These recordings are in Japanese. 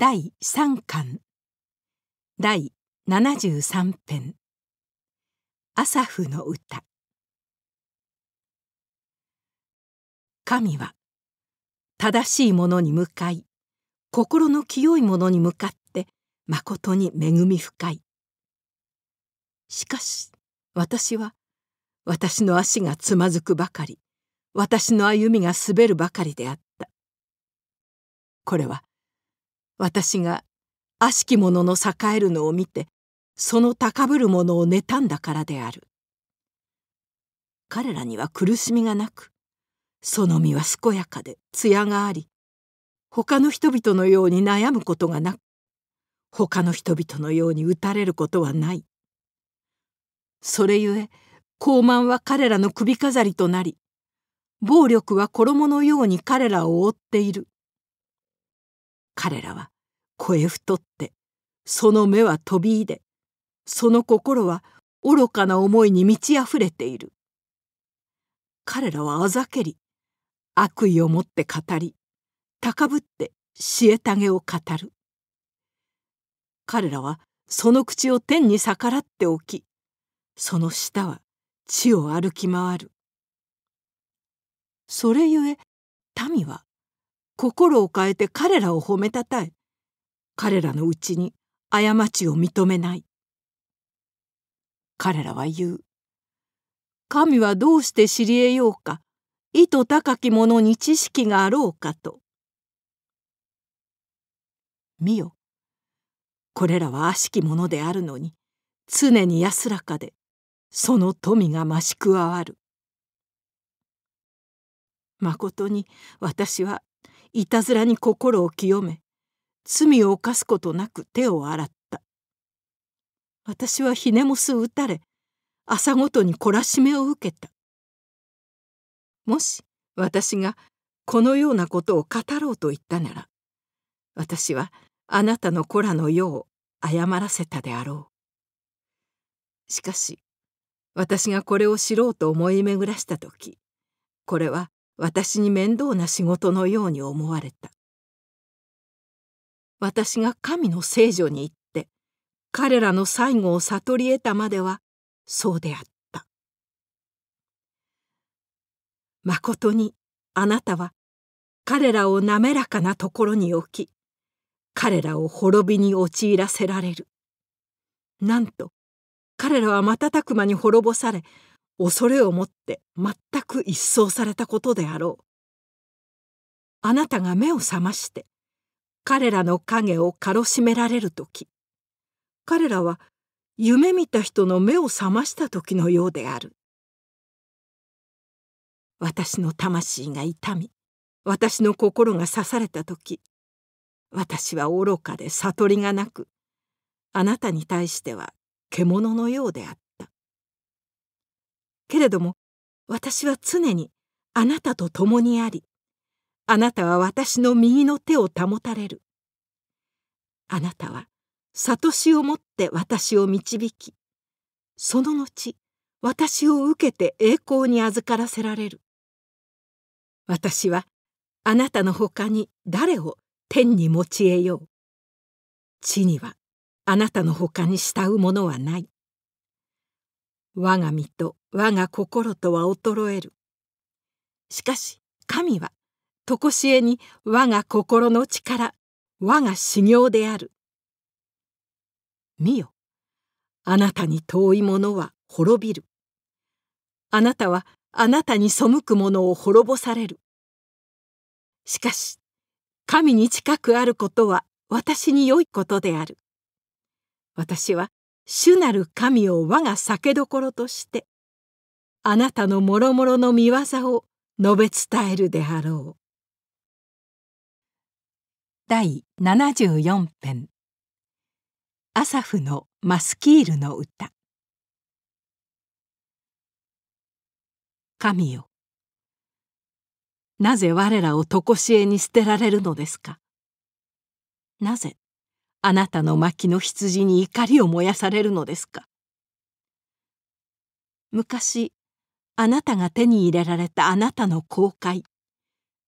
第3巻第73編「アサフの歌」神は正しいものに向かい心の清いものに向かってまことに恵み深いしかし私は私の足がつまずくばかり私の歩みが滑るばかりであったこれは私が悪しき者の栄えるのを見てその高ぶる者を妬んだからである彼らには苦しみがなくその身は健やかで艶があり他の人々のように悩むことがなく他の人々のように打たれることはないそれゆえ高慢は彼らの首飾りとなり暴力は衣のように彼らを覆っている彼らは声太ってその目は飛び入れその心は愚かな思いに満ち溢れている彼らはあざけり悪意を持って語り高ぶってたげを語る彼らはその口を天に逆らっておきその舌は地を歩き回るそれゆえ民は心を変えて彼らを褒めたたえ彼らのうちに過ちを認めない彼らは言う神はどうして知り得ようか意図高き者に知識があろうかと見よこれらは悪しき者であるのに常に安らかでその富が増し加わるまことに私はいたずらに心を清め罪を犯すことなく手を洗った私はひねもす打たれ朝ごとに懲らしめを受けたもし私がこのようなことを語ろうと言ったなら私はあなたの子らの世を謝らせたであろうしかし私がこれを知ろうと思い巡らした時これは私に面倒な仕事のように思われた私が神の聖女に行って彼らの最後を悟り得たまではそうであったまことにあなたは彼らを滑らかなところに置き彼らを滅びに陥らせられるなんと彼らは瞬く間に滅ぼされ恐れをもって全く一掃されたことであろうあなたが目を覚まして彼らの影をかろしめられる時彼らは夢見た人の目を覚ました時のようである私の魂が痛み私の心が刺された時私は愚かで悟りがなくあなたに対しては獣のようであった。けれども私は常にあなたと共にありあなたは私の右の手を保たれるあなたは悟しをもって私を導きその後私を受けて栄光に預からせられる私はあなたのほかに誰を天に持ち得よう地にはあなたのほかに慕う者はない我が身と我が心とは衰える。しかし神は常しえに我が心の力我が修行である。見よあなたに遠いものは滅びる。あなたはあなたに背く者を滅ぼされる。しかし神に近くあることは私に良いことである。私は主なる神を我が酒どころとしてあなたのもろもろの見業を述べ伝えるであろう。第74編アサフのマスキールの歌神よなぜ我らを常しえに捨てられるのですかなぜあなたの牧の羊に怒りを燃やされるのですか昔あなたが手に入れられたあなたの公開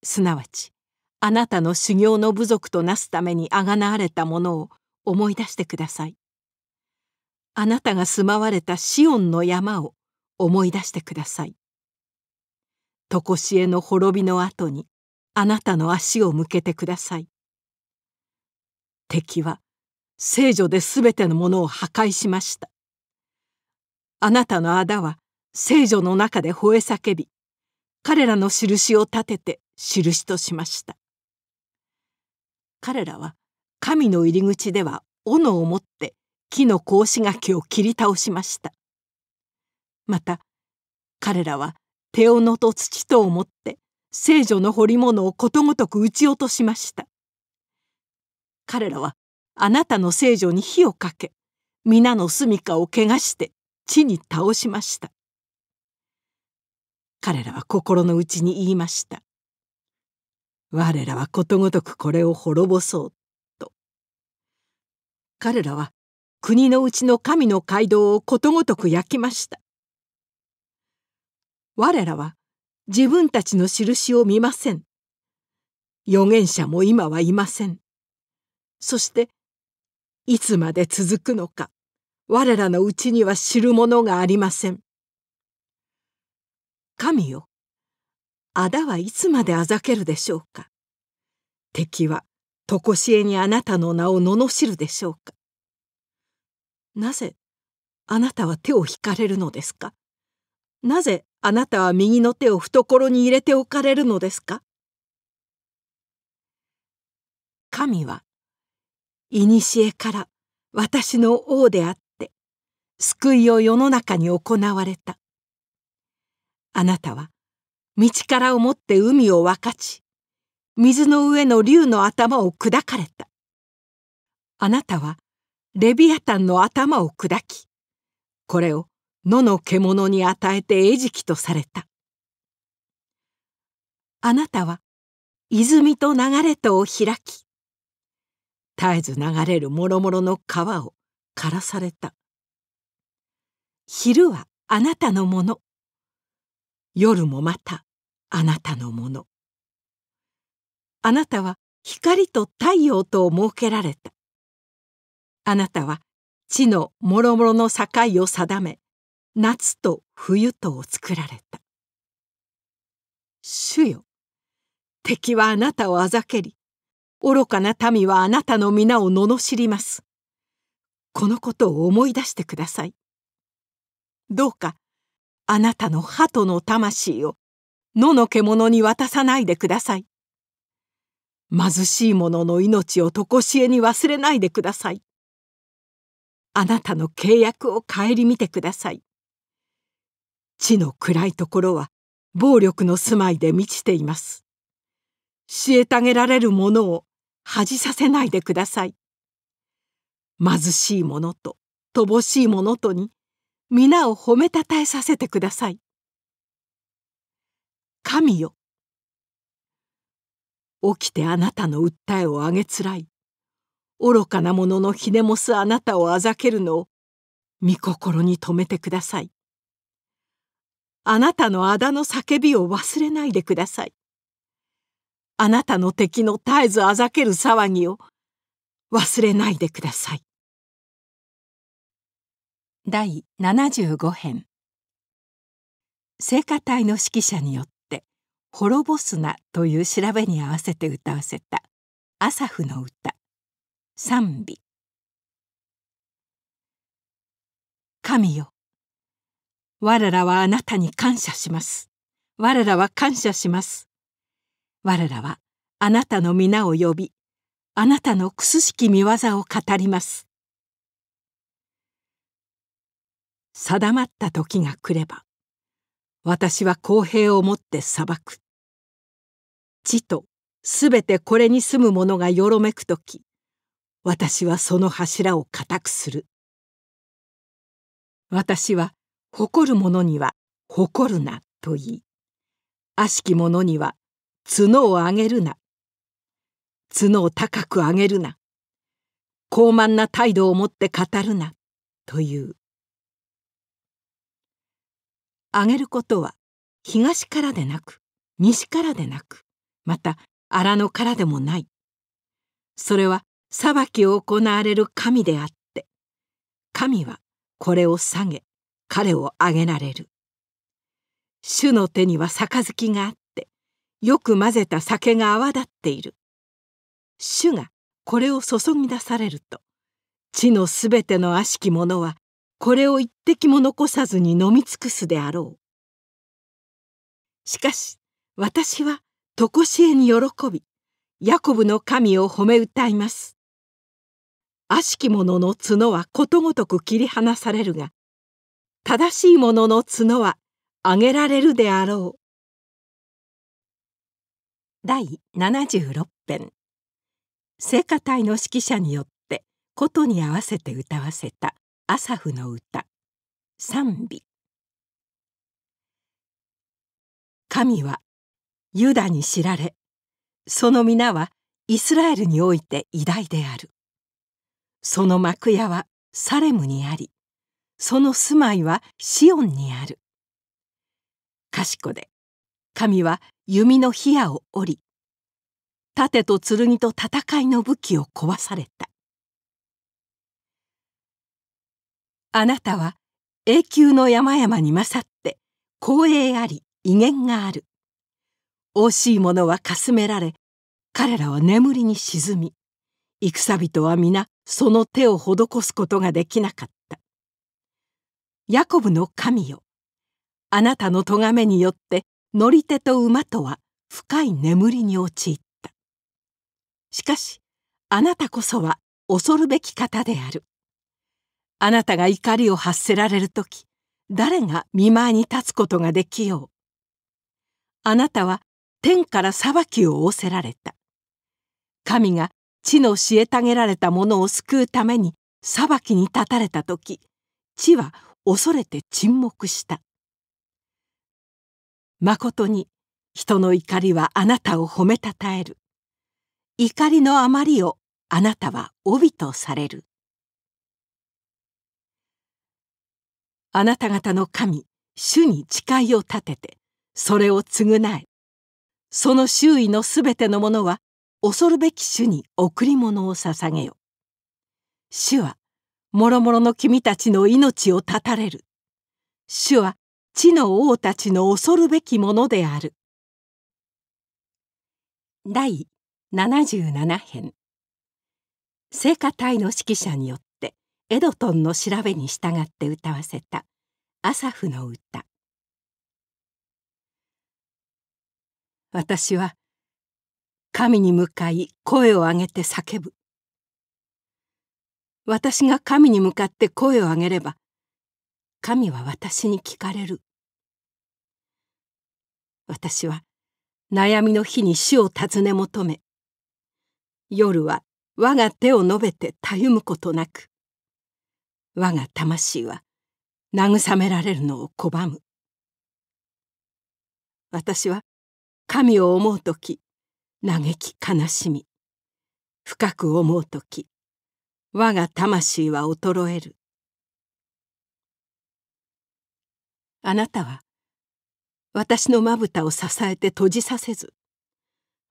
すなわちあなたの修行の部族となすためにあがなわれたものを思い出してください。あなたが住まわれたシオンの山を思い出してください。とこしえの滅びの後にあなたの足を向けてください。敵は聖女で全てのものを破壊しました。あなたのあだは聖女の中で吠え叫び彼らの印を立てて印としました彼らは神の入り口では斧を持って木の格子垣を切り倒しましたまた彼らは手斧と土とを持って聖女の彫り物をことごとく撃ち落としました彼らはあなたの聖女に火をかけ皆の住みかを汚して地に倒しました彼らは心の内に言いました。我らはことごとくこれを滅ぼそうと。彼らは国のうちの神の街道をことごとく焼きました。我らは自分たちの印を見ません。預言者も今はいません。そして、いつまで続くのか、我らのうちには知るものがありません。神よあだはいつまであざけるでしょうか敵はとこしえにあなたの名を罵るでしょうかなぜあなたは手を引かれるのですかなぜあなたは右の手を懐に入れておかれるのですか神は古から私の王であって救いを世の中に行われたあなたは道からをもって海を分かち水の上の竜の頭を砕かれたあなたはレビアタンの頭を砕きこれを野の獣に与えて餌食とされたあなたは泉と流れとを開き絶えず流れるもろもろの川を枯らされた昼はあなたのもの夜もまたあなたのものあなたは光と太陽とを設けられたあなたは地のもろもろの境を定め夏と冬とを作られた主よ敵はあなたをあざけり愚かな民はあなたの皆を罵りますこのことを思い出してくださいどうかあなたの鳩の魂を野の獣に渡さないでください。貧しい者の命を常しえに忘れないでください。あなたの契約を顧みてください。地の暗いところは暴力の住まいで満ちています。たげられる者を恥じさせないでください。貧しい者と乏しい者とに皆を褒めたたえさせてください。神よ起きてあなたの訴えをあげつらい愚かな者のひねもすあなたをあざけるのを御心に止めてください。あなたのあだの叫びを忘れないでください。あなたの敵の絶えずあざける騒ぎを忘れないでください。第75編聖歌隊の指揮者によって「滅ぼすな」という調べに合わせて歌わせたアサフの歌賛美神よ我らはあなたに感謝します我らは感謝します我らはあなたの皆を呼びあなたのくすしき見業を語ります定まった時が来れば私は公平をもって裁く地とすべてこれに住む者がよろめく時私はその柱を固くする私は誇る者には誇るなと言い悪しき者には角を上げるな角を高く上げるな傲慢な態度を持って語るなという上げることは東からでなく西からでなくまた荒野からでもないそれは裁きを行われる神であって神はこれを下げ彼を上げられる主の手には杯があってよく混ぜた酒が泡立っている主がこれを注ぎ出されると地のすべての悪しき者はこれを一滴も残さずに飲み尽くすであろうしかし私は常しえに喜びヤコブの神を褒め歌います悪しき者の角はことごとく切り離されるが正しい者の角はあげられるであろう第76編聖歌隊の指揮者によって琴に合わせて歌わせたアサフの歌賛美神はユダに知られその皆はイスラエルにおいて偉大であるその幕屋はサレムにありその住まいはシオンにある賢で神は弓の冷やを折り盾と剣と戦いの武器を壊されたあなたは永久の山々に勝って光栄あり威厳がある惜しい者はかすめられ彼らは眠りに沈み戦人は皆その手を施すことができなかったヤコブの神よあなたの咎めによって乗り手と馬とは深い眠りに陥ったしかしあなたこそは恐るべき方であるあなたが怒りを発せられる時誰が見舞いに立つことができようあなたは天から裁きを仰せられた神が地のたげられた者を救うために裁きに立たれた時地は恐れて沈黙したまことに人の怒りはあなたを褒めたたえる怒りのあまりをあなたは帯とされるあなた方の神主に誓いを立ててそれを償えその周囲のすべてのものは恐るべき主に贈り物を捧げよ主はもろもろの君たちの命を絶たれる主は地の王たちの恐るべきものである第77編聖歌隊の指揮者によってエドトンの調べに従って歌わせた「アサフの歌」私は神に向かい声を上げて叫ぶ私が神に向かって声を上げれば神は私に聞かれる私は悩みの日に死を尋ね求め夜は我が手を述べてたゆむことなく我が魂は慰められるのを拒む私は神を思う時嘆き悲しみ深く思う時我が魂は衰えるあなたは私のまぶたを支えて閉じさせず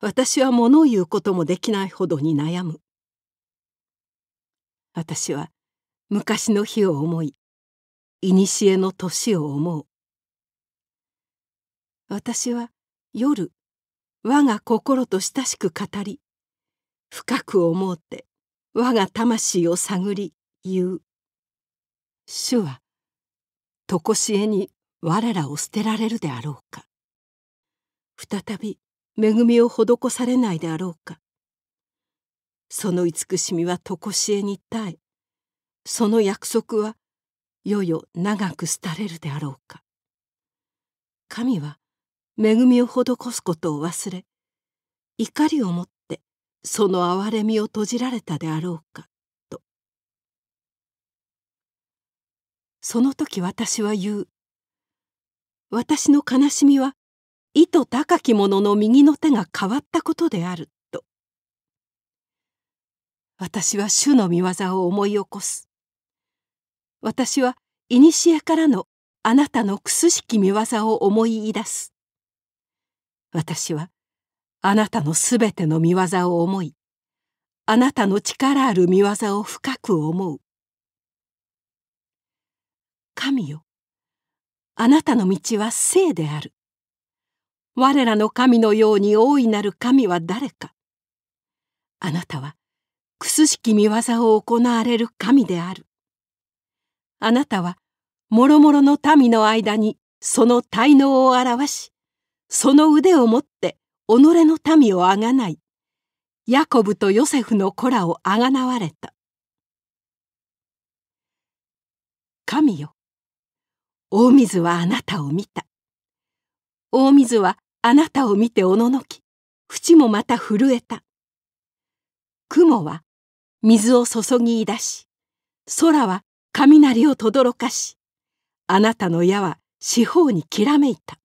私は物を言うこともできないほどに悩む私は昔の日を思い古の年を思う私は夜我が心と親しく語り深く思うて我が魂を探り言う主は常しえに我らを捨てられるであろうか再び恵みを施されないであろうかその慈しみは常しえに耐えその約束はよよ長く廃れるであろうか神は恵みを施すことを忘れ怒りをもってその憐れみを閉じられたであろうかとその時私は言う私の悲しみは意図高き者の右の手が変わったことであると私は主の御業を思い起こす私は古からのあなたのくすしき見業を思い出す。私はあなたのすべての見業を思い、あなたの力ある見業を深く思う。神よ、あなたの道は聖である。我らの神のように大いなる神は誰か。あなたは、くすしき見業を行われる神である。あなたはもろもろの民の間にその滞納を表しその腕を持って己の民をあがないヤコブとヨセフの子らをあがなわれた神よ大水はあなたを見た大水はあなたを見ておののき淵もまた震えた雲は水を注ぎ出し空は雷をとどろかしあなたの矢は四方にきらめいた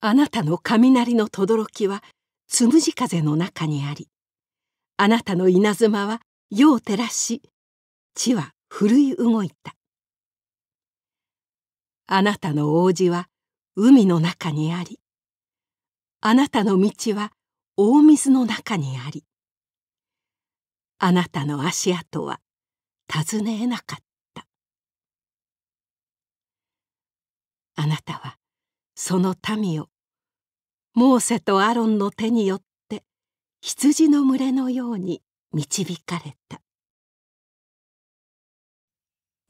あなたの雷のとどろきはつむじ風の中にありあなたの稲妻は夜を照らし地は震い動いたあなたの王子は海の中にありあなたの道は大水の中にありあなたの足跡は尋ねえなかったあなたはその民をモーセとアロンの手によって羊の群れのように導かれた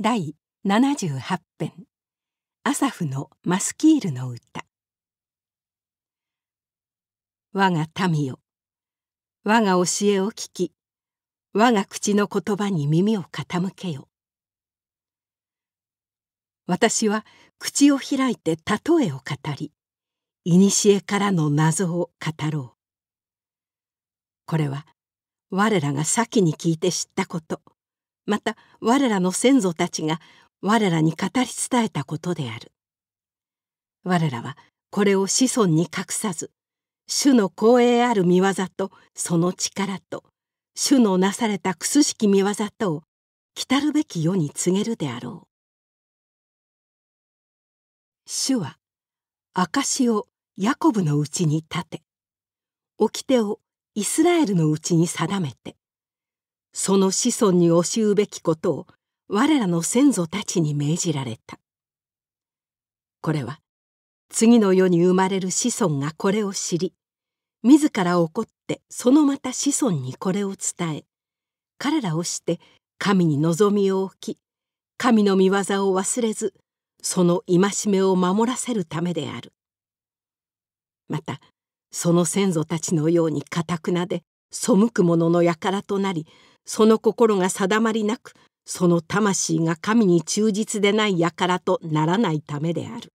第78編アサフのマスキールの歌我が民よ我が教えを聞き我が口の言葉に耳を傾けよ。私は口を開いて例えを語り、古からの謎を語ろう。これは我らが先に聞いて知ったこと、また我らの先祖たちが我らに語り伝えたことである。我らはこれを子孫に隠さず、主の光栄ある見業とその力と主のなされたくすしき見業とを来るべき世に告げるであろう主は証をヤコブのうちに立て掟をイスラエルのうちに定めてその子孫に教えうべきことを我らの先祖たちに命じられたこれは次の世に生まれる子孫がこれを知り自ら怒ってそのまた子孫にこれを伝え彼らをして神に望みを置き神の見業を忘れずその戒めを守らせるためであるまたその先祖たちのようにかたくなで背く者の輩となりその心が定まりなくその魂が神に忠実でない輩とならないためである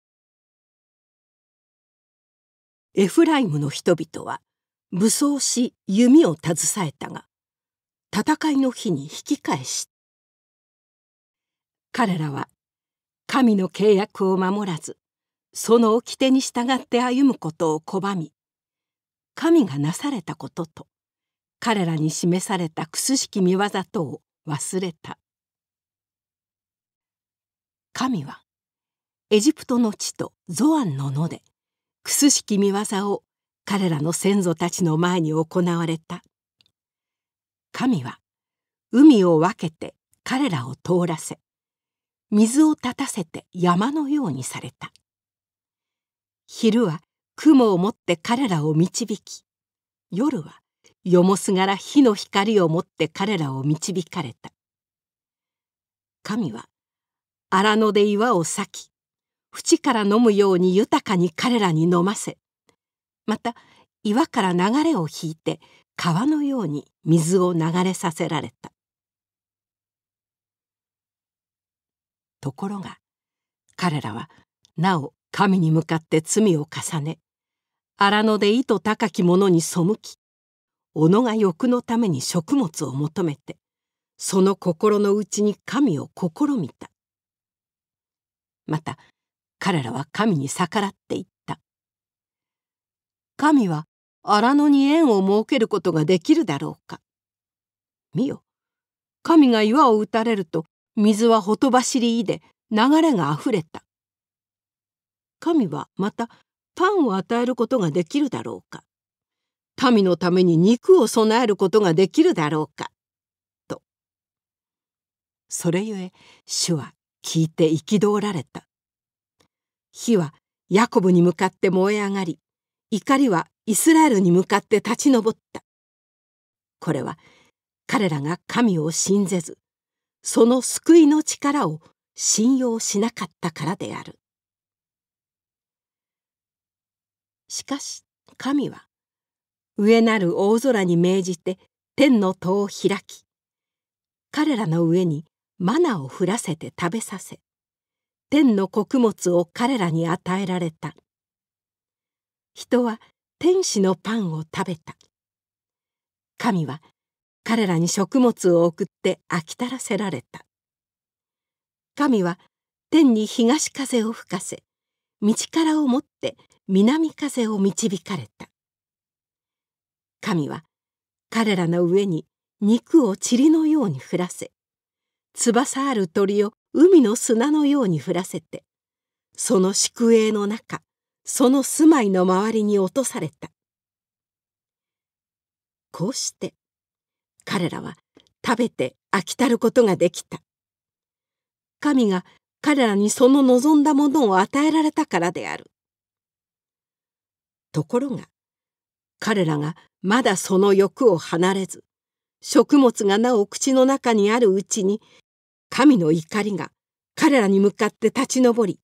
エフライムの人々は武装し弓を携えたが戦いの日に引き返し彼らは神の契約を守らずその掟に従って歩むことを拒み神がなされたことと彼らに示されたくすしき見業とを忘れた神はエジプトの地とゾアンの野でくすしき見業を彼らの先祖たちの前に行われた神は海を分けて彼らを通らせ水を立たせて山のようにされた昼は雲を持って彼らを導き夜はよもすがら火の光を持って彼らを導かれた神は荒野で岩を裂き淵から飲むように豊かに彼らに飲ませまた岩から流れを引いて川のように水を流れさせられたところが彼らはなお神に向かって罪を重ね荒野で意図高き者に背き己が欲のために食物を求めてその心の内に神を試みたまた彼らは神に逆らっていった神は荒野に縁を設けることができるだろうか見よ神が岩を打たれると水はほとばしりいで流れがあふれた神はまたパンを与えることができるだろうか民のために肉を備えることができるだろうかとそれゆえ主は聞いて憤られた火はヤコブに向かって燃え上がり怒りはイスラエルに向かって立ち上ったこれは彼らが神を信ぜずその救いの力を信用しなかったからであるしかし神は上なる大空に命じて天の戸を開き彼らの上にマナを降らせて食べさせ天の穀物を彼らに与えられた人は天使のパンを食べた神は彼らに食物を送って飽きたらせられた神は天に東風を吹かせ道からをもって南風を導かれた神は彼らの上に肉を塵のように降らせ翼ある鳥を海の砂のように降らせてその宿営の中その住まいの周りに落とされたこうして彼らは食べて飽きたることができた神が彼らにその望んだものを与えられたからであるところが彼らがまだその欲を離れず食物がなお口の中にあるうちに神の怒りが彼らに向かって立ち上り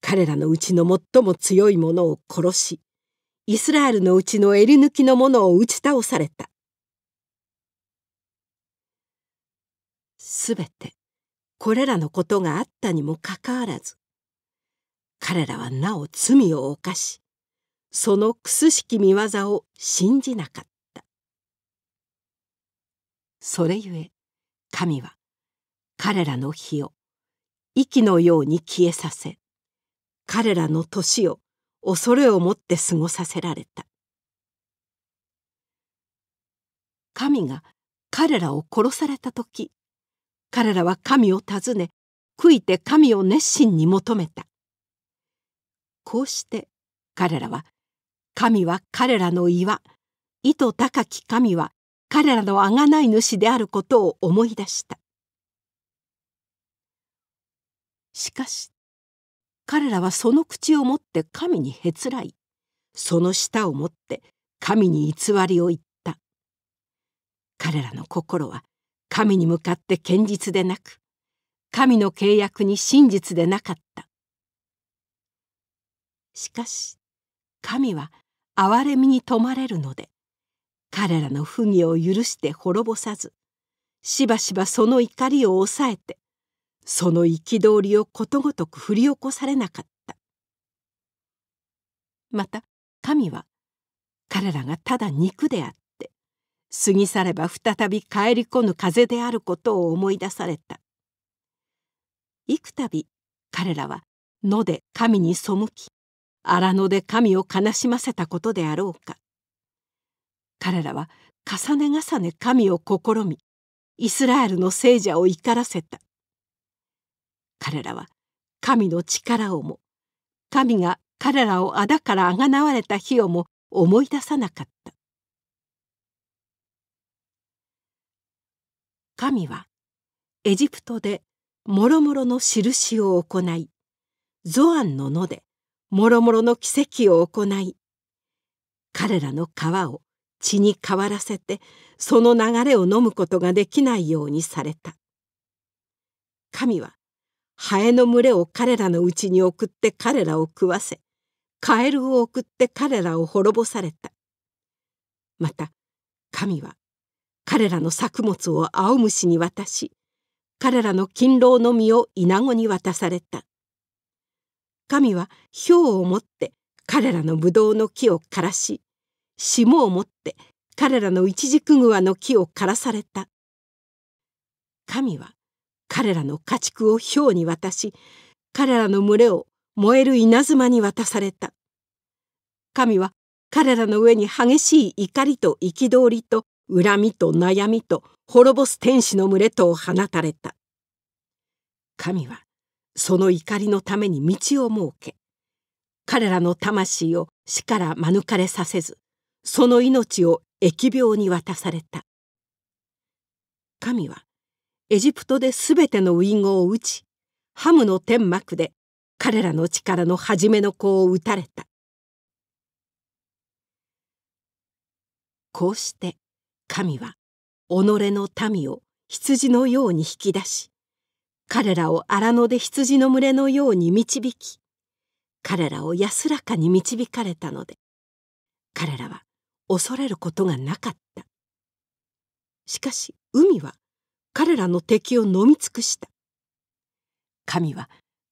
彼らのうちの最も強い者を殺しイスラエルのうちの襟抜きの者を打ち倒されたすべてこれらのことがあったにもかかわらず彼らはなお罪を犯しそのくすしき見業を信じなかったそれゆえ神は彼らの日を息のように消えさせ彼らの年を恐れをもって過ごさせられた神が彼らを殺された時彼らは神を訪ね悔いて神を熱心に求めたこうして彼らは神は彼らの岩意図高き神は彼らの贖い主であることを思い出したしかし彼らはその口をもって神にへつらいその舌をもって神に偽りを言った彼らの心は神に向かって堅実でなく神の契約に真実でなかったしかし神は憐れみに富まれるので彼らの不義を許して滅ぼさずしばしばその怒りを抑えてその憤りをことごとく振り起こされなかったまた神は彼らがただ肉であって過ぎ去れば再び帰り込む風であることを思い出された幾度彼らは野で神に背き荒野で神を悲しませたことであろうか彼らは重ね重ね神を試みイスラエルの聖者を怒らせた彼らは神の力をも神が彼らを仇からあがなわれた日をも思い出さなかった神はエジプトでもろもろの印を行いゾアンの野でもろもろの奇跡を行い彼らの川を血に変わらせてその流れを飲むことができないようにされた神はハエの群れを彼らのうちに送って彼らを食わせカエルを送って彼らを滅ぼされたまた神は彼らの作物を青虫に渡し彼らの勤労の実をイナゴに渡された神はヒョウを持って彼らのブドウの木を枯らし霜を持って彼らのイチジクグワの木を枯らされた神は彼らの家畜をヒョウに渡し彼らの群れを燃える稲妻に渡された神は彼らの上に激しい怒りと憤りと恨みと悩みと滅ぼす天使の群れとを放たれた神はその怒りのために道を設け彼らの魂を死から免れさせずその命を疫病に渡された神はエジプトで全てのウィンゴを打ちハムの天幕で彼らの力の初めの子を打たれたこうして神は己の民を羊のように引き出し彼らを荒野で羊の群れのように導き彼らを安らかに導かれたので彼らは恐れることがなかったしかし海は彼らの敵を飲み尽くした神は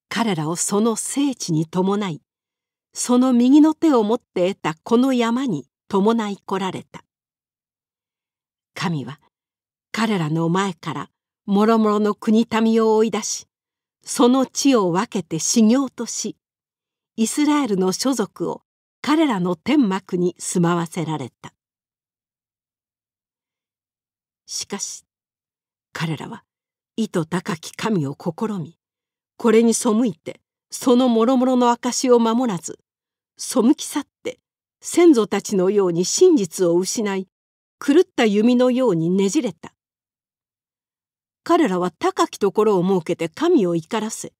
彼らをその聖地に伴いその右の手を持って得たこの山に伴い来られた神は彼らの前からもろもろの国民を追い出しその地を分けて修行としイスラエルの所属を彼らの天幕に住まわせられたしかし彼らは意図高き神を試みこれに背いてその諸々の証を守らず背き去って先祖たちのように真実を失い狂った弓のようにねじれた彼らは高きところを設けて神を怒らせ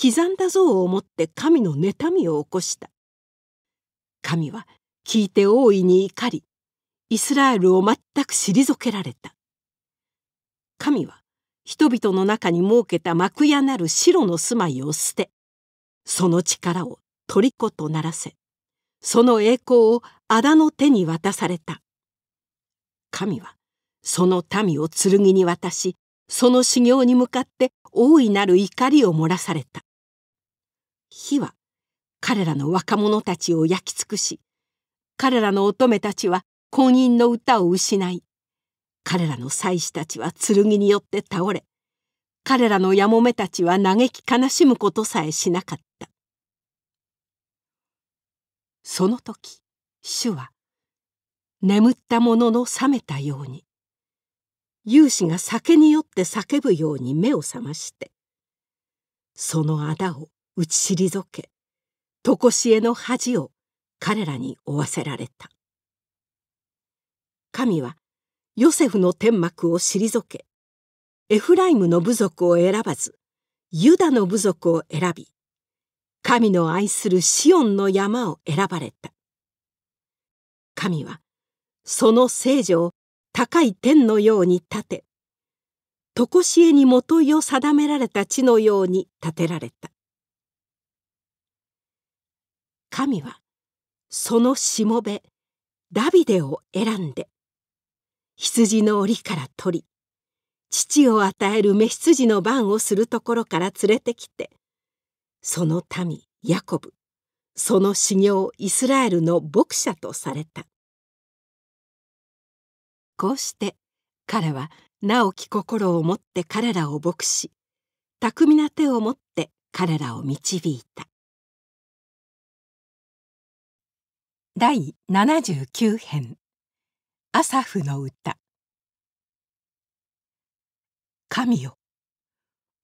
刻んだ像を持って神の妬みを起こした神は聞いて大いに怒りイスラエルを全く退けられた神は人々の中に設けた幕屋なる白の住まいを捨てその力を虜とならせその栄光を仇の手に渡された神はその民を剣に渡しその修行に向かって大いなる怒りを漏らされた火は彼らの若者たちを焼き尽くし彼らの乙女たちは婚姻の歌を失い彼らの祭司たちは剣によって倒れ彼らのやもめたちは嘆き悲しむことさえしなかったその時主は眠った者の覚めたように勇士が酒によって叫ぶように目を覚ましてその仇を打ち退け常しえの恥を彼らに負わせられた神はヨセフの天幕を退けエフライムの部族を選ばずユダの部族を選び神の愛するシオンの山を選ばれた神はその聖女を高い天のように立て常しえに元いを定められた地のように建てられた神はそのしもべダビデを選んで羊の檻から取り父を与える召羊の番をするところから連れてきてその民ヤコブその修行イスラエルの牧者とされたこうして彼は直き心を持って彼らを牧し巧みな手を持って彼らを導いた第79編アサフの歌神よ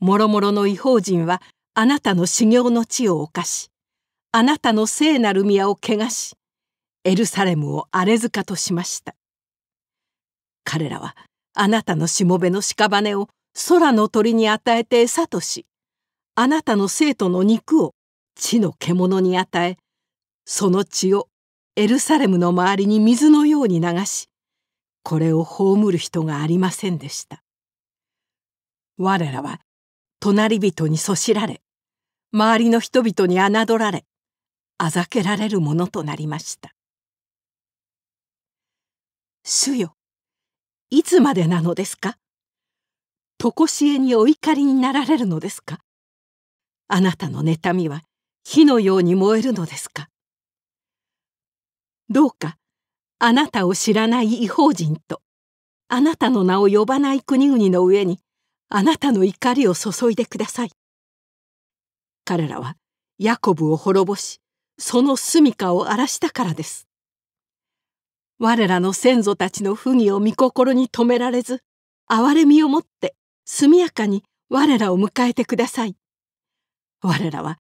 もろもろの異邦人はあなたの修行の地を侵しあなたの聖なる宮を汚しエルサレムを荒れ塚としました彼らはあなたのしもべの屍を空の鳥に与えて餌としあなたの生徒の肉を地の獣に与えその血をエルサレムの周りに水のように流しこれを葬る人がありませんでした我らは隣人にそしられ周りの人々に侮られあざけられるものとなりました主よいつまでなのですか常しえにお怒りになられるのですかあなたの妬みは火のように燃えるのですかどうかあなたを知らない異邦人とあなたの名を呼ばない国々の上にあなたの怒りを注いでください。彼らはヤコブを滅ぼしその住処を荒らしたからです。我らの先祖たちの不義を見心に止められず憐れみをもって速やかに我らを迎えてください。我らは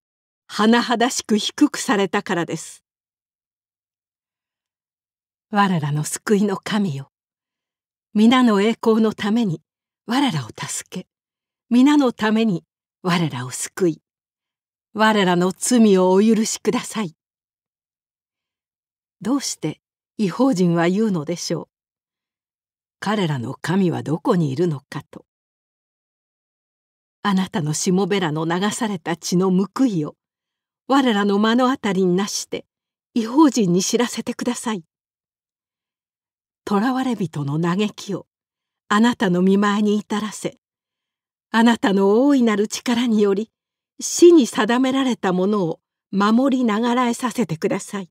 甚だしく低くされたからです。我らの救いの神よ皆の栄光のために我らを助け皆のために我らを救い我らの罪をお許しくださいどうして異邦人は言うのでしょう彼らの神はどこにいるのかとあなたのしもべらの流された血の報いを我らの目の当たりになして異邦人に知らせてください囚われ人の嘆きをあなたの見舞いに至らせあなたの大いなる力により死に定められたものを守りながらえさせてください。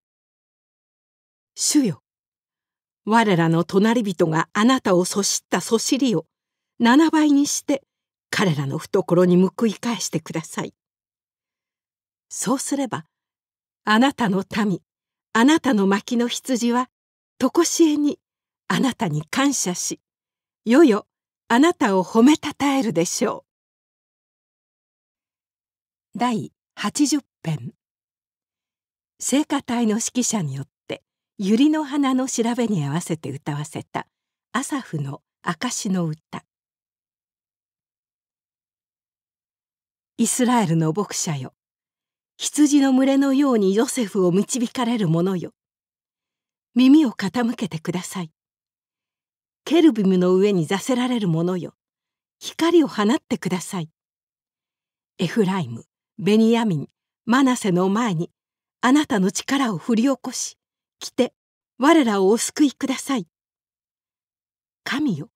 主よ我らの隣人があなたをそしったそしりを7倍にして彼らの懐に報い返してください。そうすればあなたの民あなたの薪の羊はとこしえにあなたに感謝しよよあなたを褒めたたえるでしょう第80編聖歌隊の指揮者によって百合の花の調べに合わせて歌わせたアサフの証の歌イスラエルの牧者よ羊の群れのようにヨセフを導かれる者よ耳を傾けてくださいケルビムの上に座せられる者よ光を放ってくださいエフライムベニヤミンマナセの前にあなたの力を振り起こし来て我らをお救いください神よ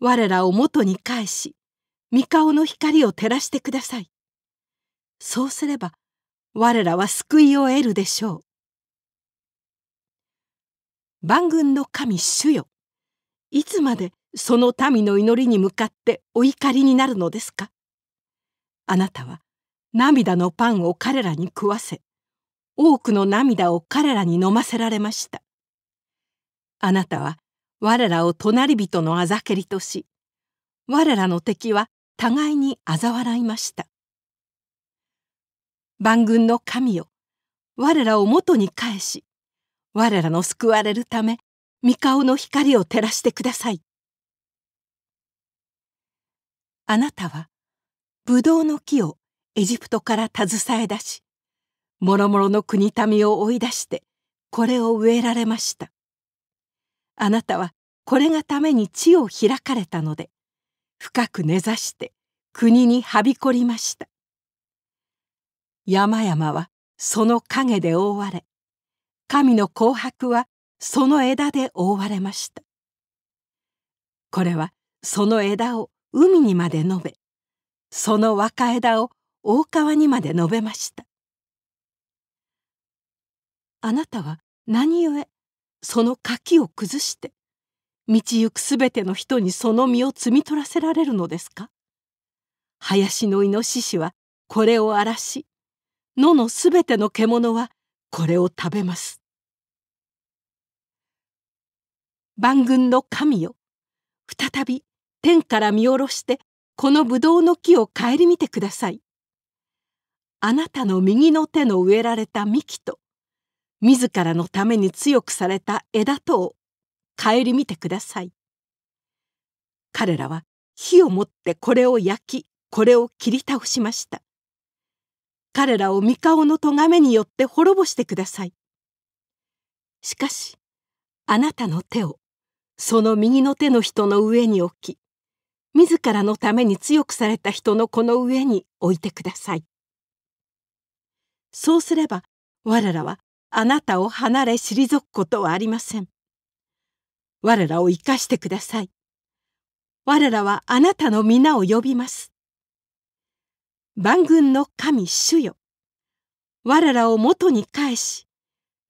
我らを元に返し御顔の光を照らしてくださいそうすれば我らは救いを得るでしょう万軍の神主よいつまでその民の祈りに向かってお怒りになるのですかあなたは涙のパンを彼らに食わせ多くの涙を彼らに飲ませられましたあなたは我らを隣人のあざけりとし我らの敵は互いに嘲笑いました万軍の神よ我らを元に返し我らの救われるため御顔の光を照らしてくださいあなたはブドウの木をエジプトから携え出し諸々の国民を追い出してこれを植えられましたあなたはこれがために地を開かれたので深く根ざして国にはびこりました山々はその影で覆われ神の紅白はその枝で覆われましたこれはその枝を海にまで伸べその若枝を大川にまで述べましたあなたは何故その柿を崩して道行くすべての人にその実を摘み取らせられるのですか林のイノシシはこれを荒らし野のすべての獣はこれを食べます万軍の神よ再び天から見下ろしてこのブドウの木を顧みてくださいあなたの右の手の植えられた幹と自らのために強くされた枝とを顧みてください彼らは火を持ってこれを焼きこれを切り倒しました彼らを三顔の咎めによって滅ぼしてくださいしかしあなたの手をその右の手の人の上に置き自らのために強くされた人のこの上に置いてください。そうすれば我らはあなたを離れ退くことはありません。我らを生かしてください。我らはあなたの皆を呼びます。万軍の神主よ。我らを元に返し、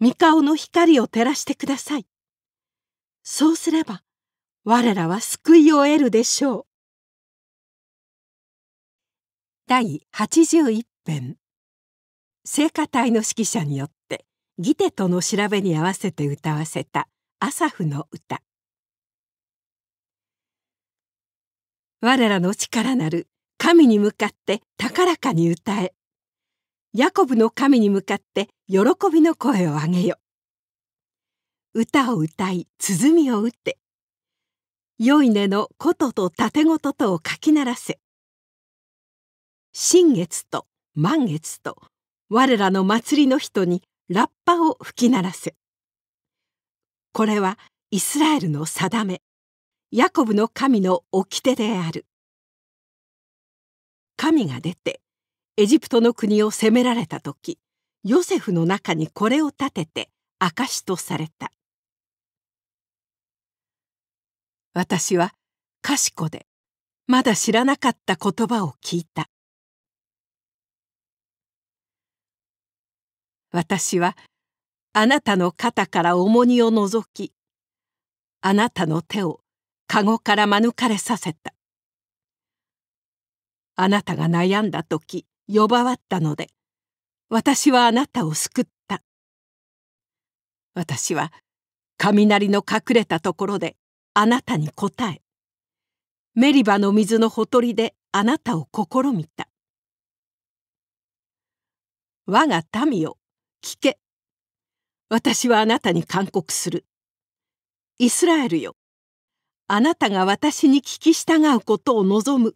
御顔の光を照らしてください。そうすれば我らは救いを得るでしょう。第81編聖歌隊の指揮者によってギテとの調べに合わせて歌わせたアサフの歌我らの力なる神に向かって高らかに歌えヤコブの神に向かって喜びの声を上げよ歌を歌い鼓を打って良い音の琴と盾琴ととをかき鳴らせ新月と満月と我らの祭りの人にラッパを吹き鳴らせこれはイスラエルの定めヤコブの神の掟である神が出てエジプトの国を攻められた時ヨセフの中にこれを立てて証とされた私は賢でまだ知らなかった言葉を聞いた私はあなたの肩から重荷を除きあなたの手を籠から免れさせたあなたが悩んだ時呼ばわったので私はあなたを救った私は雷の隠れたところであなたに答えメリバの水のほとりであなたを試みた我が民よ聞け私はあなたに勧告するイスラエルよあなたが私に聞き従うことを望む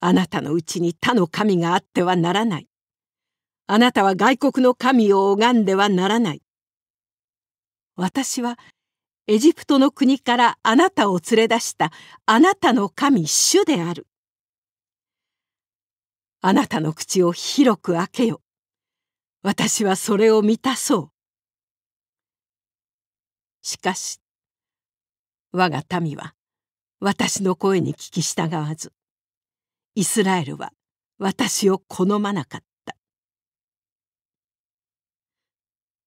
あなたのうちに他の神があってはならないあなたは外国の神を拝んではならない私はエジプトの国からあなたを連れ出したあなたの神主である。あなたの口を広く開けよ。私はそれを満たそう。しかし、我が民は私の声に聞き従わず、イスラエルは私を好まなかった。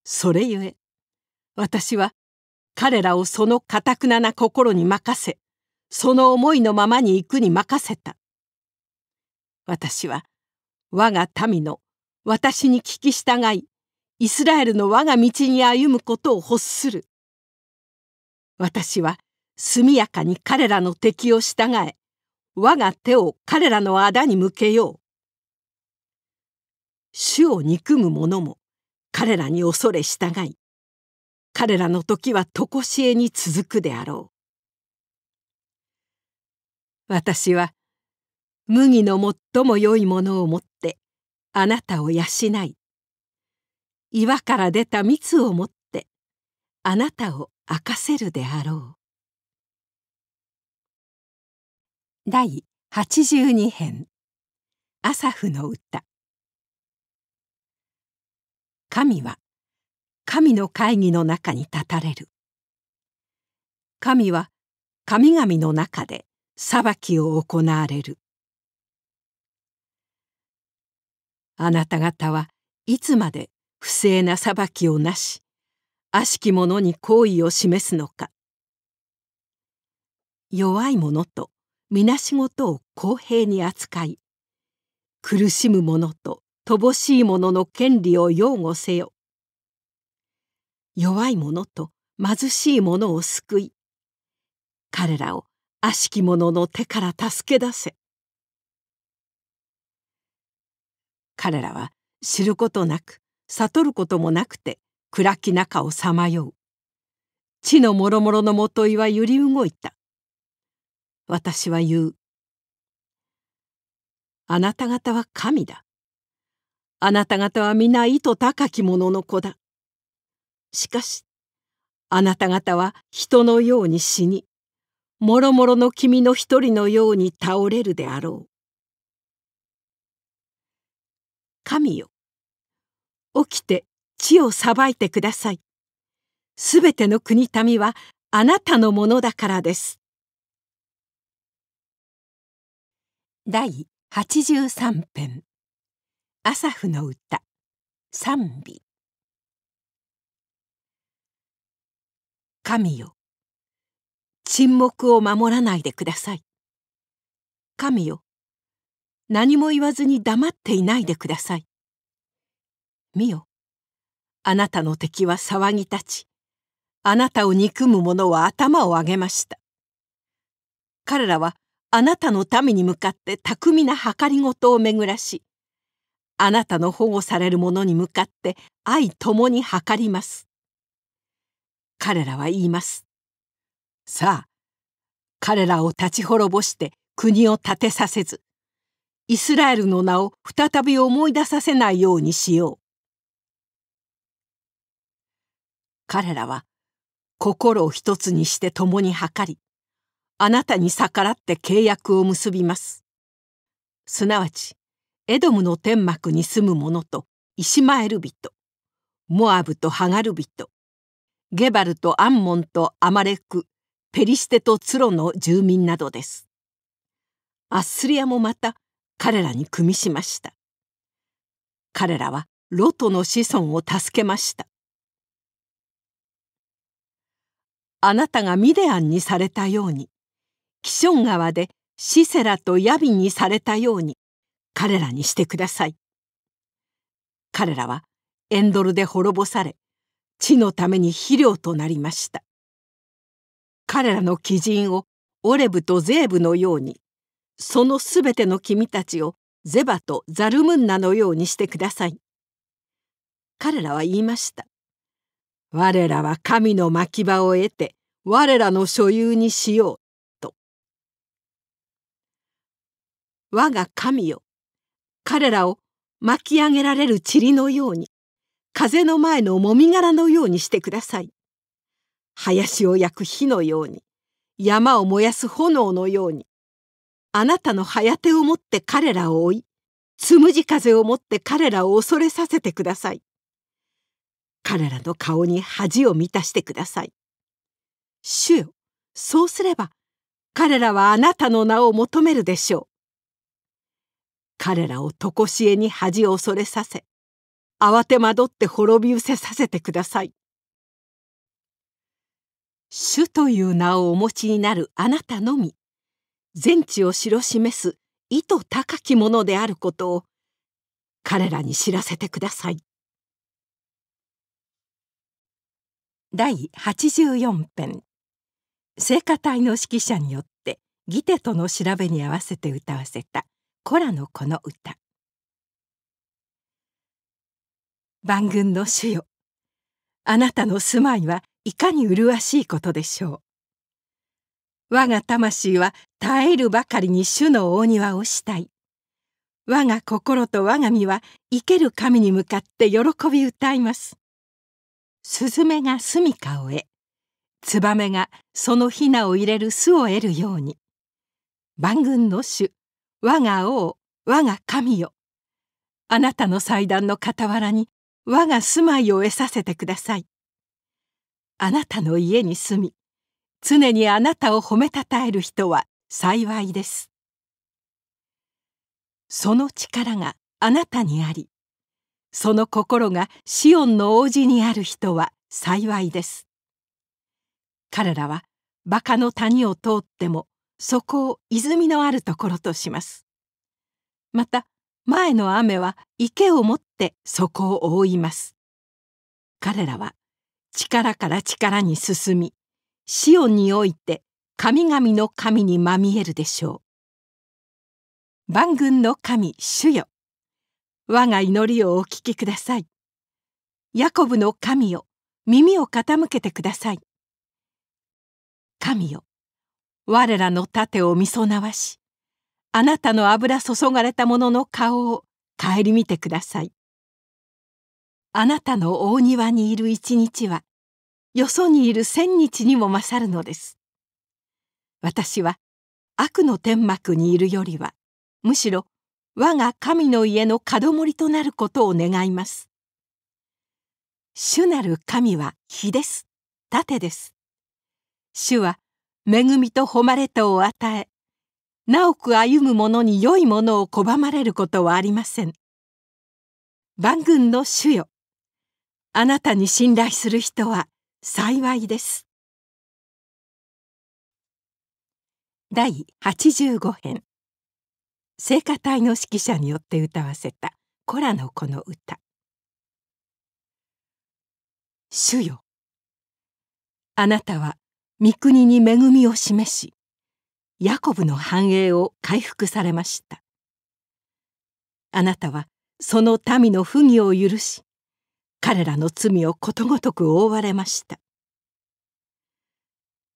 それゆえ、私は彼らをそのかたくなな心に任せその思いのままに行くに任せた私は我が民の私に聞き従いイスラエルの我が道に歩むことを欲する私は速やかに彼らの敵を従え我が手を彼らの仇に向けよう主を憎む者も彼らに恐れ従い彼らの時は常しえに続くであろう私は麦の最も良いものを持ってあなたを養い岩から出た蜜を持ってあなたを明かせるであろう第82編「アサフの歌」神は神の会議の中に立たれる神は神々の中で裁きを行われるあなた方はいつまで不正な裁きをなし悪しき者に好意を示すのか弱い者とみなしごとを公平に扱い苦しむ者と乏しい者の権利を擁護せよ弱い者と貧しい者を救い彼らを悪しき者の手から助け出せ彼らは知ることなく悟ることもなくて暗き中をさまよう地のもろもろのもといは揺り動いた私は言うあなた方は神だあなた方は皆意図高き者の子だしかしあなた方は人のように死にもろもろの君の一人のように倒れるであろう。神よ起きて地を裁いてください。すべての国民はあなたのものだからです。第83編「アサフの歌」賛美神よ沈黙を守らないでください神よ何も言わずに黙っていないでください見よあなたの敵は騒ぎ立ちあなたを憎む者は頭を上げました彼らはあなたの民に向かって巧みな計り事を巡らしあなたの保護される者に向かって愛ともに計ります彼らは言います。さあ、彼らを立ち滅ぼして国を立てさせず、イスラエルの名を再び思い出させないようにしよう。彼らは心を一つにして共に図り、あなたに逆らって契約を結びます。すなわち、エドムの天幕に住む者とイシマエル人、モアブとハガル人、ゲバルとアンモンとアマレクペリシテとツロの住民などですアッスリアもまた彼らに組みしました彼らはロトの子孫を助けましたあなたがミデアンにされたようにキション川でシセラとヤビンにされたように彼らにしてください彼らはエンドルで滅ぼされ地のために肥料となりました彼らの基人をオレブとゼーブのようにそのすべての君たちをゼバとザルムンナのようにしてください彼らは言いました我らは神の牧場を得て我らの所有にしようと我が神よ彼らを巻き上げられる塵のように風の前のもみ殻のようにしてください。林を焼く火のように、山を燃やす炎のように、あなたの早手を持って彼らを追い、つむじ風を持って彼らを恐れさせてください。彼らの顔に恥を満たしてください。主よ、そうすれば、彼らはあなたの名を求めるでしょう。彼らをとこしえに恥を恐れさせ、慌てまどって滅び失せさせてください。主という名をお持ちになるあなたのみ全地を知ろ示す意図高きものであることを彼らに知らせてください。第84編聖歌隊の指揮者によってギテとの調べに合わせて歌わせたコラのこの歌万軍の主よあなたの住まいはいかに麗しいことでしょう我が魂は耐えるばかりに主の大庭をしたい我が心と我が身は生ける神に向かって喜び歌いますスズメが住みかを得ツバメがそのひなを入れる巣を得るように万軍の主我が王我が神よあなたの祭壇の傍らに我が住まいを得させてください。あなたの家に住み、常にあなたを褒めたたえる人は幸いです。その力があなたにあり、その心がシオンの王子にある人は幸いです。彼らは馬鹿の谷を通ってもそこを泉のあるところとします。また前の雨は池を持ってそこを覆います彼らは力から力に進みシオンにおいて神々の神にまみえるでしょう万軍の神主よ我が祈りをお聞きくださいヤコブの神よ耳を傾けてください神よ我らの盾をみそなわしあなたの油注がれた者の顔を顧みてください。あなたの大庭にいる一日はよそにいる千日にも勝るのです。私は悪の天幕にいるよりはむしろ我が神の家の門守となることを願います。主なる神は火です。盾です。主は恵みと誉れとを与え長く歩む者に良いものを拒まれることはありません万軍の主よあなたに信頼する人は幸いです第85編聖歌隊の指揮者によって歌わせたコラの子の歌主よあなたは御国に恵みを示しヤコブの繁栄を回復されましたあなたはその民の不義を許し彼らの罪をことごとく覆われました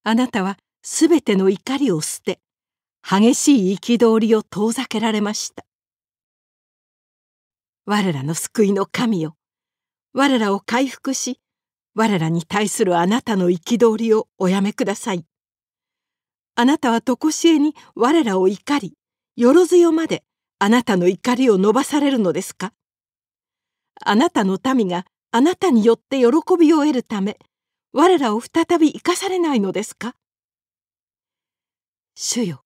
あなたはすべての怒りを捨て激しい憤りを遠ざけられました我らの救いの神よ我らを回復し我らに対するあなたの憤りをおやめくださいあなたは常しえに我らを怒りよろずよまであなたの怒りを伸ばされるのですかあなたの民があなたによって喜びを得るため我らを再び生かされないのですか主よ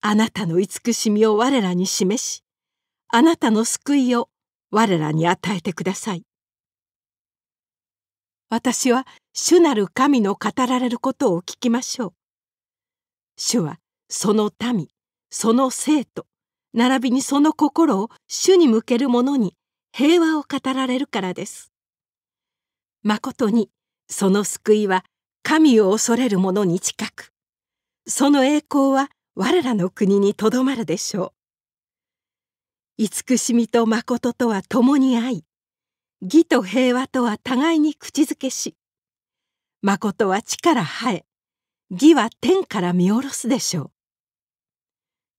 あなたの慈しみを我らに示しあなたの救いを我らに与えてください私は主なる神の語られることを聞きましょう主はその民その生徒並びにその心を主に向ける者に平和を語られるからですまことにその救いは神を恐れる者に近くその栄光は我らの国にとどまるでしょう慈しみと誠とは共に愛義と平和とは互いに口づけし誠はとは力生え義は天から見下ろすでしょう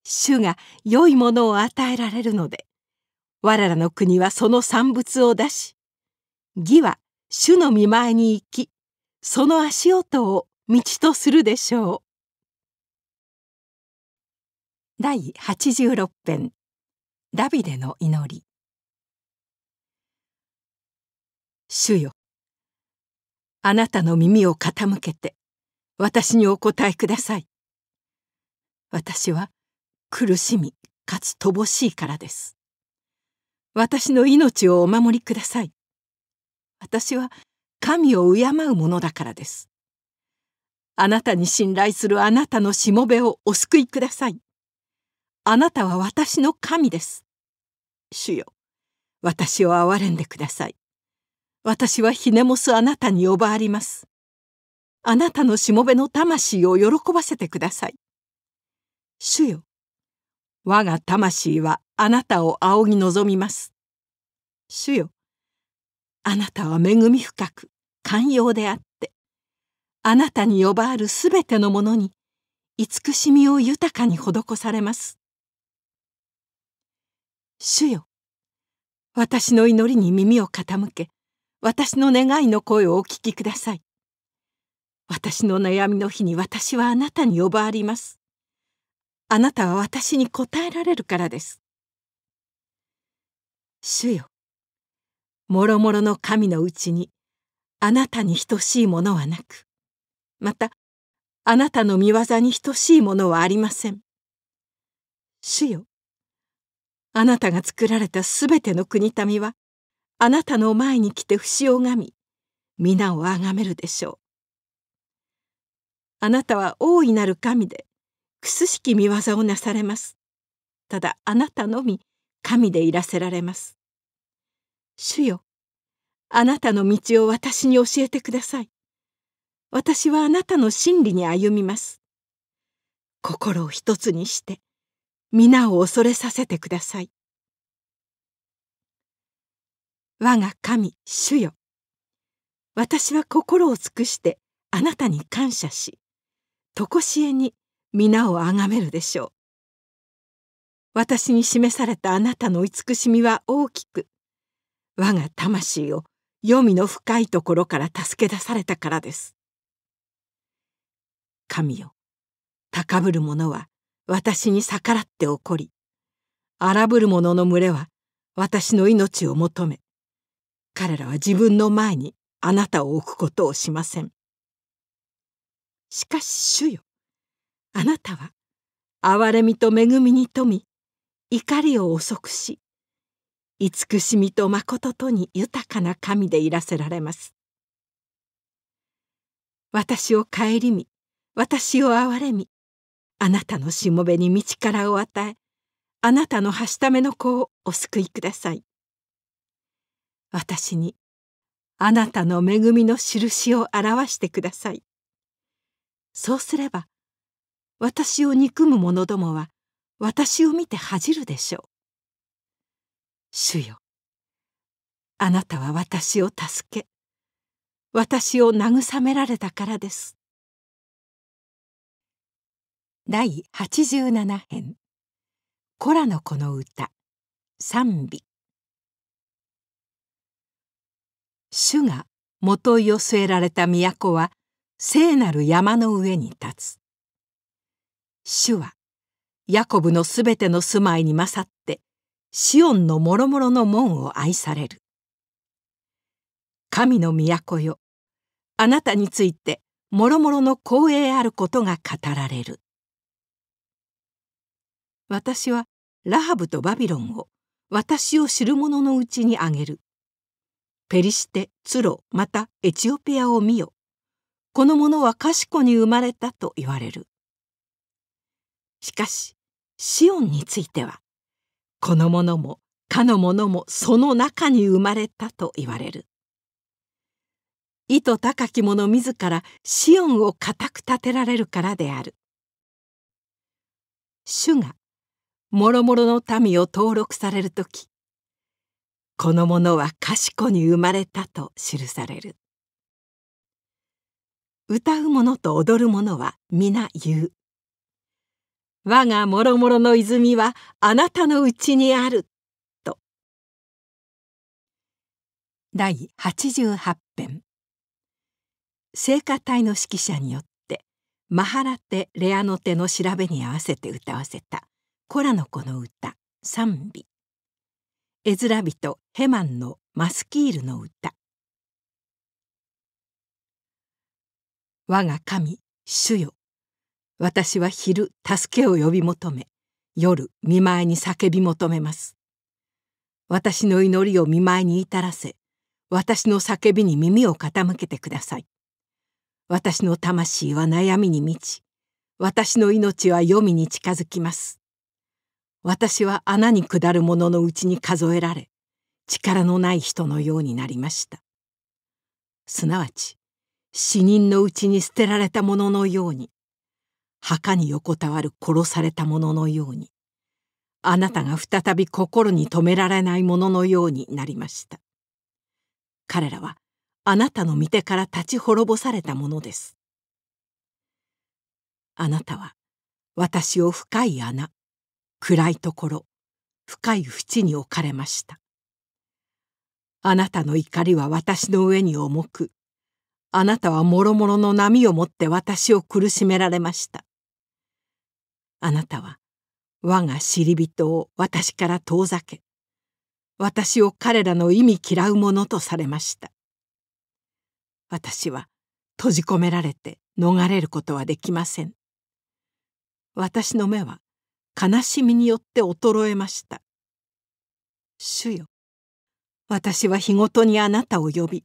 主が良いものを与えられるので我らの国はその産物を出し義は主の見前に行きその足音を道とするでしょう第86編ダビデの祈り主よあなたの耳を傾けて私にお答えください私は苦しみかつ乏しいからです私の命をお守りください私は神を敬う者だからですあなたに信頼するあなたのしもべをお救いくださいあなたは私の神です主よ私を憐れんでください私はひねもすあなたに呼ばわりますあなたのしもべの魂を喜ばせてください。主よ、我が魂はあなたを仰ぎ望みます。主よ、あなたは恵み深く、寛容であって、あなたに呼ばわるすべてのものに、慈しみを豊かに施されます。主よ、私の祈りに耳を傾け、私の願いの声をお聞きください。私の悩みの日に私はあなたに呼ばわります。あなたは私に答えられるからです。主よ、もろもろの神のうちに、あなたに等しいものはなく、また、あなたの見業に等しいものはありません。主よ、あなたが作られたすべての国民は、あなたの前に来て不死を拝み、皆をあがめるでしょう。あなたは大いなる神でくすしき見業をなされますただあなたのみ神でいらせられます主よあなたの道を私に教えてください私はあなたの真理に歩みます心を一つにして皆を恐れさせてください我が神主よ私は心を尽くしてあなたに感謝し常しえに皆をあがめるでしょう私に示されたあなたの慈しみは大きく我が魂を黄泉の深いところから助け出されたからです神よ高ぶる者は私に逆らって怒り荒ぶる者の群れは私の命を求め彼らは自分の前にあなたを置くことをしませんしかし主よあなたは憐れみと恵みに富み怒りを遅くし慈しみと誠とに豊かな神でいらせられます私を顧み私を憐れみあなたのしもべに道からを与えあなたのはしための子をお救いください私にあなたの恵みのしるしを表してくださいそうすれば私を憎む者どもは私を見て恥じるでしょう主よあなたは私を助け私を慰められたからです第八十七編「コラの子の歌賛美」主が元いを据えられた都は聖なる山の上に立つ主はヤコブのすべての住まいに勝ってシオンの諸々の門を愛される神の都よあなたについて諸々の光栄あることが語られる私はラハブとバビロンを私を知る者のうちにあげるペリシテツロまたエチオピアを見よこの者は賢に生まれたと言われる。しかし、シオンについては、この者もかの者もその中に生まれたと言われる。意図高き者自らシオンを固く立てられるからである。主がもろもろの民を登録される時この者は賢に生まれたと記される。歌う者と踊る者は皆言う。我が諸々の泉はあなたのうちにある。と。第88編。聖歌隊の指揮者によってマハラテ・レアノテの調べに合わせて歌わせたコラの子の歌賛美。絵面人ヘマンのマスキールの歌我が神主よ私は昼助けを呼び求め夜見舞いに叫び求めます私の祈りを見舞いに至らせ私の叫びに耳を傾けてください私の魂は悩みに満ち私の命は黄泉に近づきます私は穴に下る者のうちに数えられ力のない人のようになりましたすなわち死人のうちに捨てられたもののように墓に横たわる殺されたもののようにあなたが再び心に留められないもののようになりました彼らはあなたの見てから立ち滅ぼされたものですあなたは私を深い穴暗いところ深い淵に置かれましたあなたの怒りは私の上に重くあなたはもろもろの波をもって私を苦しめられました。あなたは我が知り人を私から遠ざけ、私を彼らの意味嫌うものとされました。私は閉じ込められて逃れることはできません。私の目は悲しみによって衰えました。主よ、私は日ごとにあなたを呼び、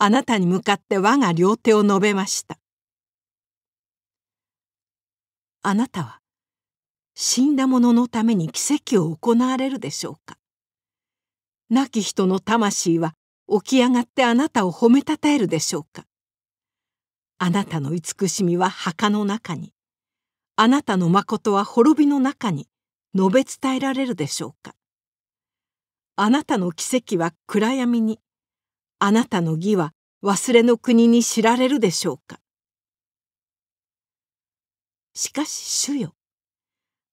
あなたに向かって我が両手を述べましたあなたは死んだ者のために奇跡を行われるでしょうか亡き人の魂は起き上がってあなたを褒めたたえるでしょうかあなたの慈しみは墓の中にあなたの誠は滅びの中に述べ伝えられるでしょうかあなたの奇跡は暗闇にあなたの義は忘れの国に知られるでしょうか。しかし主よ、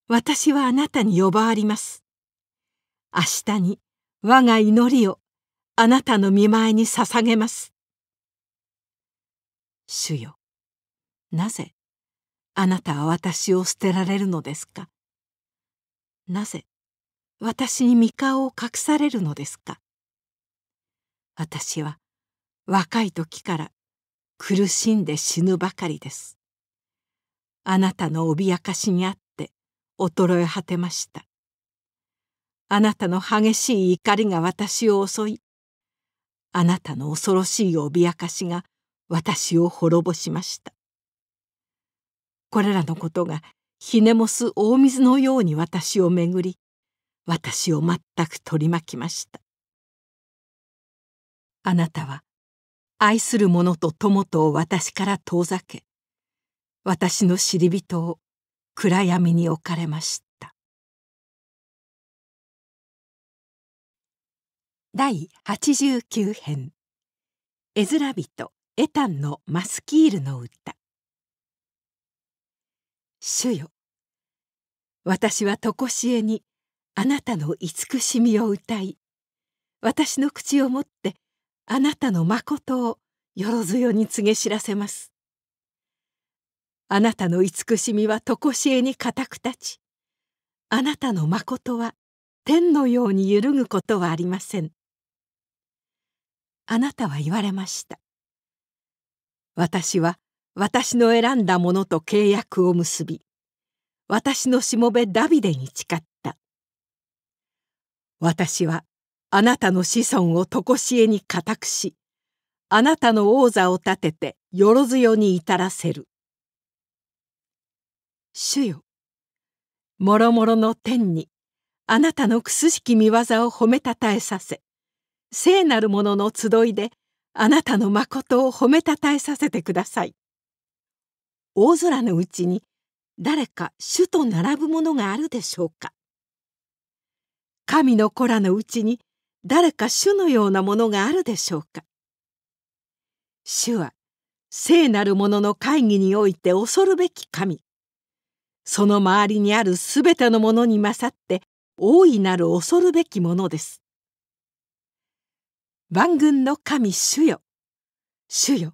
私はあなたに呼ばわります。明日に我が祈りをあなたの見前に捧げます。主よ、なぜあなたは私を捨てられるのですかなぜ私に御顔を隠されるのですか私は若い時から苦しんで死ぬばかりです。あなたの脅かしにあって衰え果てました。あなたの激しい怒りが私を襲い、あなたの恐ろしい脅かしが私を滅ぼしました。これらのことがひねもす大水のように私をめぐり、私を全く取り巻きました。あなたは愛する者と友とを私から遠ざけ私の知り人を暗闇に置かれました第八十九編「エ絵面人エタンのマスキールの歌」「主よ私は常しえにあなたの慈しみを歌い私の口をもってあなたのまことをよろずよに告げ知らせますあなたの慈しみは常しえに固く立ちあなたのまことは天のように揺るぐことはありませんあなたは言われました私は私の選んだ者と契約を結び私のしもべダビデに誓った私はあなたの子孫を常しえに固くしあなたの王座を立ててよろずよに至らせる。主よもろもろの天にあなたのくすしき見業を褒めたたえさせ聖なる者の集いであなたの誠を褒めたたえさせてください。大空のうちに誰か主と並ぶものがあるでしょうか。神の子らのうちに誰か主のようなものがあるでしょうか主は聖なる者の会議において恐るべき神その周りにあるすべてのものに勝って大いなる恐るべきものです万軍の神主よ主よ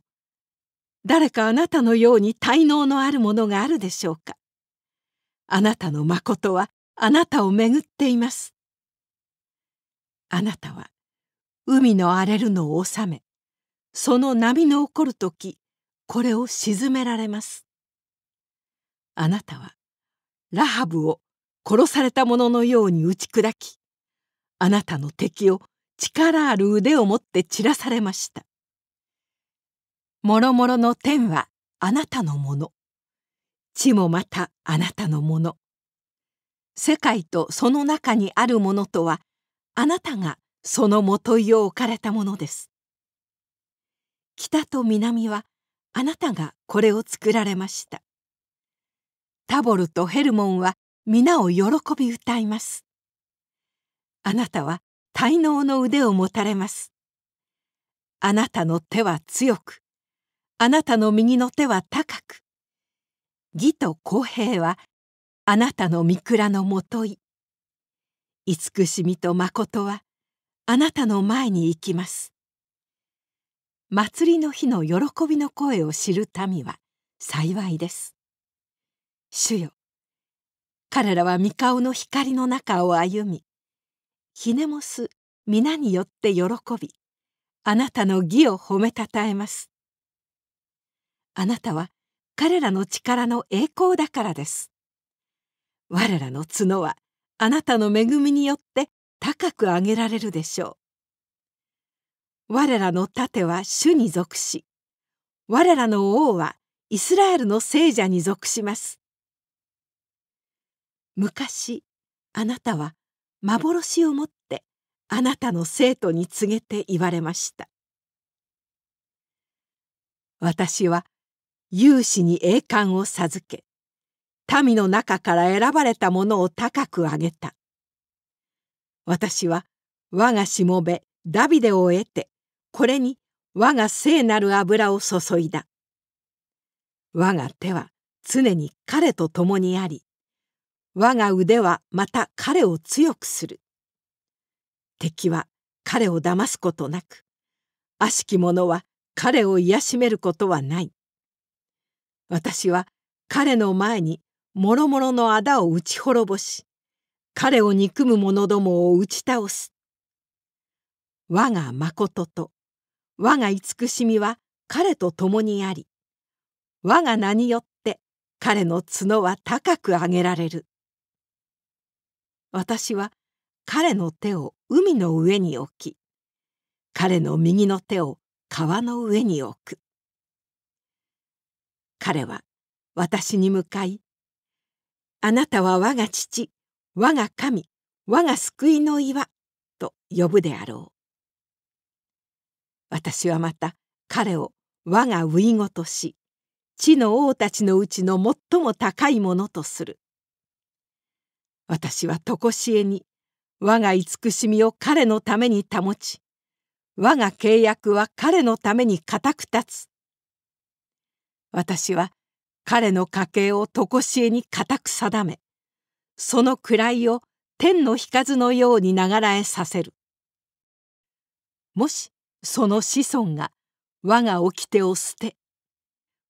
誰かあなたのように滞納のあるものがあるでしょうかあなたの誠はあなたをめぐっていますあなたは海の荒れるのを治めその波の起こる時これを沈められますあなたはラハブを殺された者のように打ち砕きあなたの敵を力ある腕を持って散らされましたもろもろの天はあなたのもの地もまたあなたのもの世界とその中にあるものとはあなたがそのもといを置かれたものです北と南はあなたがこれを作られましたタボルとヘルモンは皆を喜び歌いますあなたは滞納の腕を持たれますあなたの手は強くあなたの右の手は高く義と公平はあなたの御蔵のもとい慈しみと誠はあなたの前に行きます祭りの日の喜びの声を知る民は幸いです主よ彼らは御顔の光の中を歩みひねもす皆によって喜びあなたの義を褒めたたえますあなたは彼らの力の栄光だからです我らの角はあなたの恵みによって高く上げられるでしょう。我らの盾は主に属し我らの王はイスラエルの聖者に属します。昔あなたは幻をもってあなたの生徒に告げて言われました。私は勇士に栄冠を授け民の中から選ばれたものを高く上げた。私は我がしもべダビデを得てこれに我が聖なる油を注いだ。我が手は常に彼と共にあり我が腕はまた彼を強くする。敵は彼を騙すことなく悪しき者は彼を癒しめることはない。私は彼の前にもろもろの仇を打ち滅ぼし彼を憎む者どもを打ち倒す我が誠と我が慈しみは彼と共にあり我が名によって彼の角は高く上げられる私は彼の手を海の上に置き彼の右の手を川の上に置く彼は私に向かいあなたは我が父、我が神、我が救いの岩と呼ぶであろう。私はまた彼を我がいごとし、地の王たちのうちの最も高いものとする。私はとこしえに我が慈しみを彼のために保ち、我が契約は彼のために固く立つ。私は彼の家系を常しえに固く定めその位を天のずのように流らえさせるもしその子孫が我が掟を捨て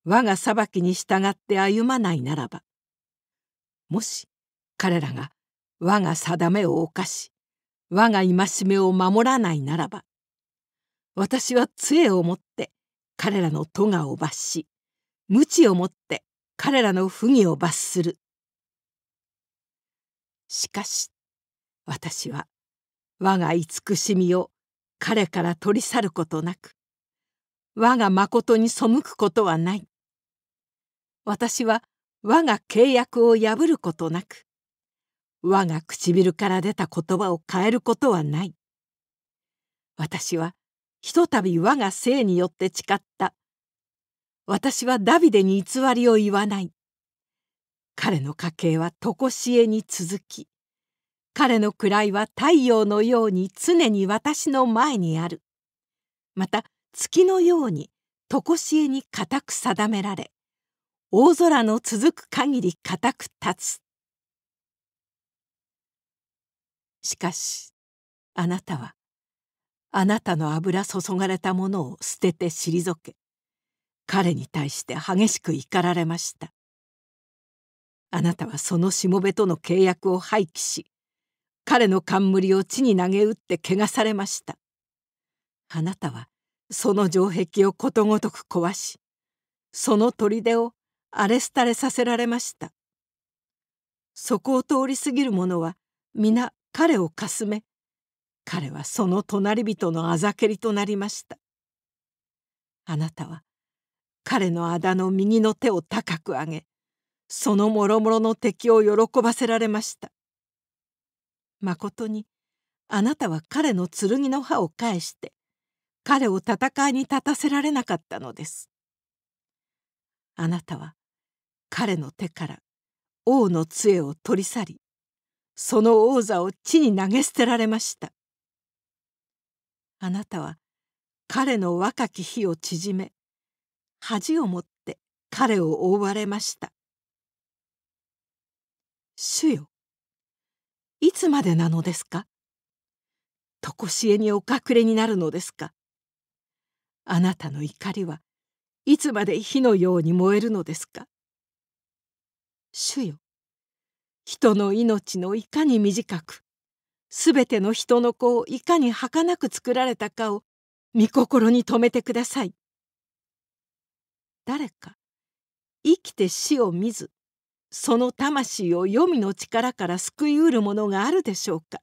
我が裁きに従って歩まないならばもし彼らが我が定めを犯し我が戒めを守らないならば私は杖を持って彼らの咎を罰し無知をもって彼らの不義を罰する。しかし私は我が慈しみを彼から取り去ることなく我が誠に背くことはない私は我が契約を破ることなく我が唇から出た言葉を変えることはない私はひとたび我が性によって誓った私はダビデに偽りを言わない彼の家系は常しえに続き彼の位は太陽のように常に私の前にあるまた月のように常しえに固く定められ大空の続く限り固く立つしかしあなたはあなたの油注がれたものを捨てて退け彼に対して激しく怒られましたあなたはそのしもべとの契約を廃棄し彼の冠を地に投げ打って汚されましたあなたはその城壁をことごとく壊しその砦を荒れ廃れさせられましたそこを通り過ぎる者は皆彼をかすめ彼はその隣人のあざけりとなりましたあなたは彼のあだの右の手を高く上げそのもろもろの敵を喜ばせられましたまことにあなたは彼の剣の刃を返して彼を戦いに立たせられなかったのですあなたは彼の手から王の杖を取り去りその王座を地に投げ捨てられましたあなたは彼の若き日を縮め恥をもって彼を覆われました主よいつまでなのですかとこしえにお隠れになるのですかあなたの怒りはいつまで火のように燃えるのですか主よ人の命のいかに短くすべての人の子をいかに儚く作られたかを御心に留めてください誰か生きて死を見ずその魂を黄泉の力から救いうるものがあるでしょうか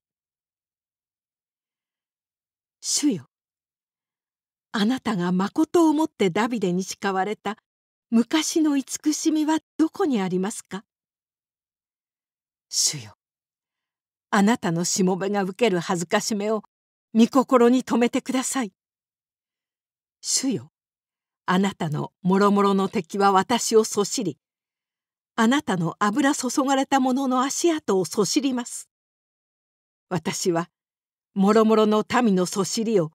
主よあなたがまことをもってダビデに誓われた昔の慈しみはどこにありますか主よあなたのしもべが受ける恥ずかしめを御心に留めてください主よあなたのもろもろの敵は私をそしりあなたの油注がれた者の足跡をそしります私はもろもろの民のそしりを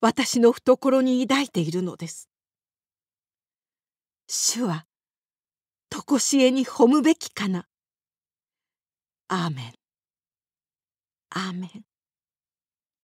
私の懐に抱いているのです主はとこしえに褒むべきかなアーメンアーメン